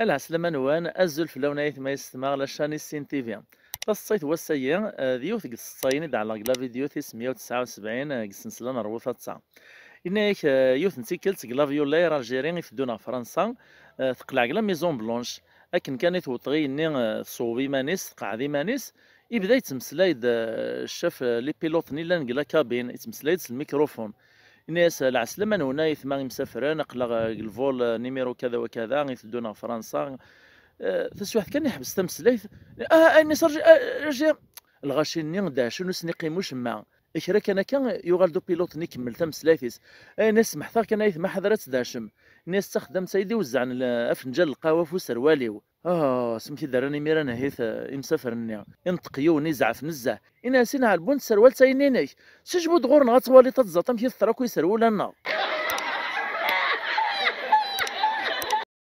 العسل نوان أزل في لونايت ما يستمع لشاني سين تيفيا تصيت وسيا ديوث قصين دع لا فيديو 179 قسنسلا نروثا تسعة إنك يوث نتيكلت كلافيو لا في دونا فرنسا تقلع على ميزون بلونش أكن كانت وطغي ني آه، صوبي مانيس قاعدي مانيس يبدا يتمسلايد آه، الشاف آه، لي بيلوت نيلان كابين يتمسلايد الميكروفون ناس العسلمة هنا يثما مسافر قلا الفول نيميرو كذا وكذا يثدونا فرنسا آه، واحد كان يحبس تمسليت اه اني صار آه، رجع الغاشي ني شنو سني قيموش ما إشراك أنا كان يغال دو بيلوت نكمل تم سلايفيس أي ناس محثر كان أيث ما حضرت داشم ناس تخدم سيدي وزعن أفنجال القهوة في سرواليو آه سمتي دراني ميرانا هيث إمسافر نيا إنطقيو نزعف نزع إنا سينا على البنت سروال ساينينيك سجبو دغور نغطوالي تتزطم في الثراكو يسروا لنا